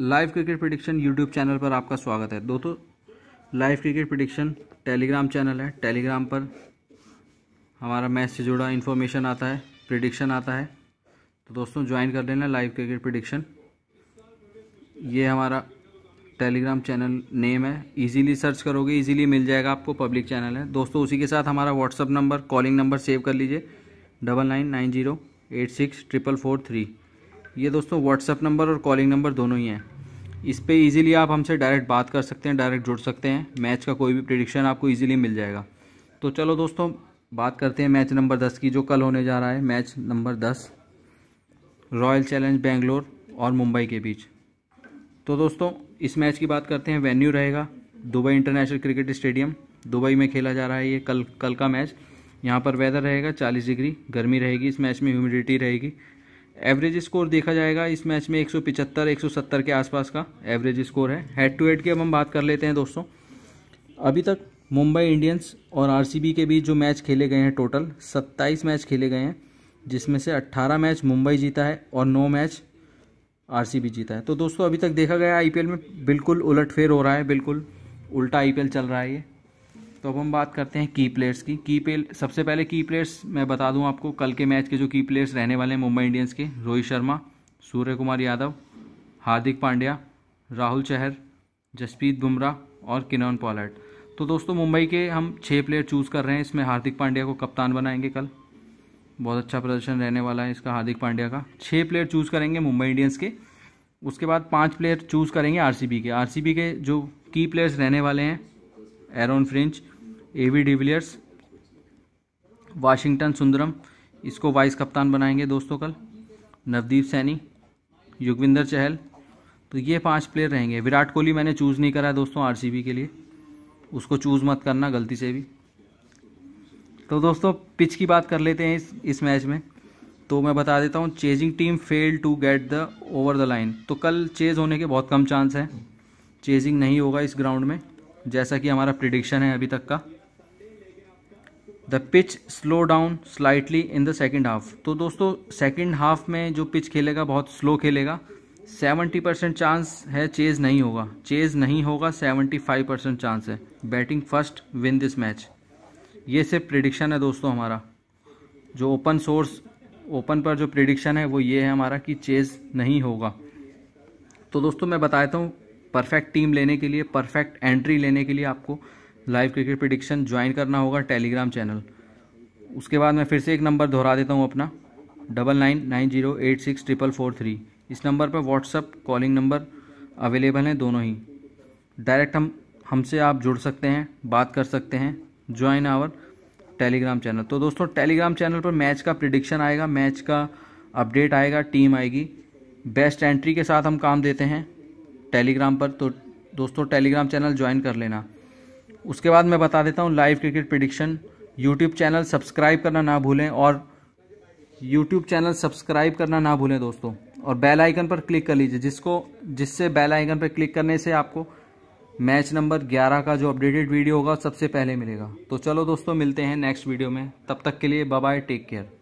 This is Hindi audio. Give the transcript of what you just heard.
live cricket prediction YouTube channel पर आपका स्वागत है दोस्तों live cricket prediction Telegram channel है टेलीग्राम पर हमारा मैच से जुड़ा इन्फॉर्मेशन आता है प्रडिक्शन आता है तो दोस्तों ज्वाइन कर लेना लाइव क्रिकेट प्रडिक्शन ये हमारा टेलीग्राम चैनल नेम है इजीली सर्च करोगे इजीली मिल जाएगा आपको पब्लिक चैनल है दोस्तों उसी के साथ हमारा WhatsApp number calling number save कर लीजिए double nine nine zero eight six triple four three ये दोस्तों व्हाट्सअप नंबर और कॉलिंग नंबर दोनों ही हैं इस पर ईजिली आप हमसे डायरेक्ट बात कर सकते हैं डायरेक्ट जुड़ सकते हैं मैच का कोई भी प्रिडिक्शन आपको ईजिली मिल जाएगा तो चलो दोस्तों बात करते हैं मैच नंबर दस की जो कल होने जा रहा है मैच नंबर दस रॉयल चैलेंज बेंगलोर और मुंबई के बीच तो दोस्तों इस मैच की बात करते हैं वेन्यू रहेगा Dubai international cricket stadium Dubai में खेला जा रहा है ये कल कल का मैच यहाँ पर वेदर रहेगा 40 डिग्री गर्मी रहेगी इस मैच में ह्यूमिडिटी रहेगी एवरेज स्कोर देखा जाएगा इस मैच में 175 170 के आसपास का एवरेज स्कोर है हेड टू हेड की अब हम बात कर लेते हैं दोस्तों अभी तक मुंबई इंडियंस और आरसीबी के बीच जो मैच खेले गए हैं टोटल 27 मैच खेले गए हैं जिसमें से 18 मैच मुंबई जीता है और 9 मैच आरसीबी जीता है तो दोस्तों अभी तक देखा गया आई में बिल्कुल उलट हो रहा है बिल्कुल उल्टा आई चल रहा है ये तो अब हम बात करते हैं की प्लेयर्स की की प्ले सबसे पहले की प्लेयर्स मैं बता दूं आपको कल के मैच के जो की प्लेयर्स रहने वाले हैं मुंबई इंडियंस के रोहित शर्मा सूर्य कुमार यादव हार्दिक पांड्या राहुल चहर जसप्रीत बुमराह और किनन पॉलर्ट तो दोस्तों मुंबई के हम छः प्लेयर चूज़ कर रहे हैं इसमें हार्दिक पांड्या को कप्तान बनाएंगे कल बहुत अच्छा प्रदर्शन रहने वाला है इसका हार्दिक पांड्या का छः प्लेयर चूज़ करेंगे मुंबई इंडियंस के उसके बाद पाँच प्लेयर चूज़ करेंगे आर के आर के जो की प्लेयर्स रहने वाले हैं Aaron Finch A B de Villiers Washington Sundaram इसको वाइस कप्तान बनाएंगे दोस्तों कल नवदीप सैनी युगविंदर चहल तो ये पांच प्लेयर रहेंगे विराट कोहली मैंने चूज़ नहीं करा दोस्तों आरसीबी के लिए उसको चूज़ मत करना गलती से भी तो दोस्तों पिच की बात कर लेते हैं इस इस मैच में तो मैं बता देता हूँ chasing team fail to get the over the line तो कल चेज होने के बहुत कम चांस हैं चेजिंग नहीं होगा इस ग्राउंड में जैसा कि हमारा प्रिडिक्शन है अभी तक का the pitch slow down slightly in the second half तो दोस्तों सेकेंड हाफ में जो पिच खेलेगा बहुत स्लो खेलेगा सेवेंटी परसेंट चांस है चेज नहीं होगा चेज नहीं होगा सेवेंटी फाइव परसेंट चांस है batting first win this match ये सिर्फ प्रिडिक्शन है दोस्तों हमारा जो ओपन सोर्स ओपन पर जो प्रिडिक्शन है वो ये है हमारा कि चेज नहीं होगा तो दोस्तों मैं बताता हूँ परफेक्ट टीम लेने के लिए परफेक्ट एंट्री लेने के लिए आपको लाइव क्रिकेट प्रिडिक्शन ज्वाइन करना होगा टेलीग्राम चैनल उसके बाद मैं फिर से एक नंबर दोहरा देता हूँ अपना double nine nine zero eight six triple four three इस नंबर पर व्हाट्सअप कॉलिंग नंबर अवेलेबल हैं दोनों ही डायरेक्ट हम हमसे आप जुड़ सकते हैं बात कर सकते हैं ज्वाइन आवर टेलीग्राम चैनल तो दोस्तों टेलीग्राम चैनल पर मैच का प्रिडिक्शन आएगा मैच का अपडेट आएगा टीम आएगी बेस्ट एंट्री के साथ हम काम देते हैं टेलीग्राम पर तो दोस्तों टेलीग्राम चैनल ज्वाइन कर लेना उसके बाद मैं बता देता हूँ live cricket prediction YouTube channel subscribe करना ना भूलें और यूट्यूब चैनल सब्सक्राइब करना ना भूलें दोस्तों और बेल आइकन पर क्लिक कर लीजिए जिसको जिससे बेल आइकन पर क्लिक करने से आपको मैच नंबर 11 का जो अपडेटेड वीडियो होगा सबसे पहले मिलेगा तो चलो दोस्तों मिलते हैं नेक्स्ट वीडियो में तब तक के लिए बाय टेक केयर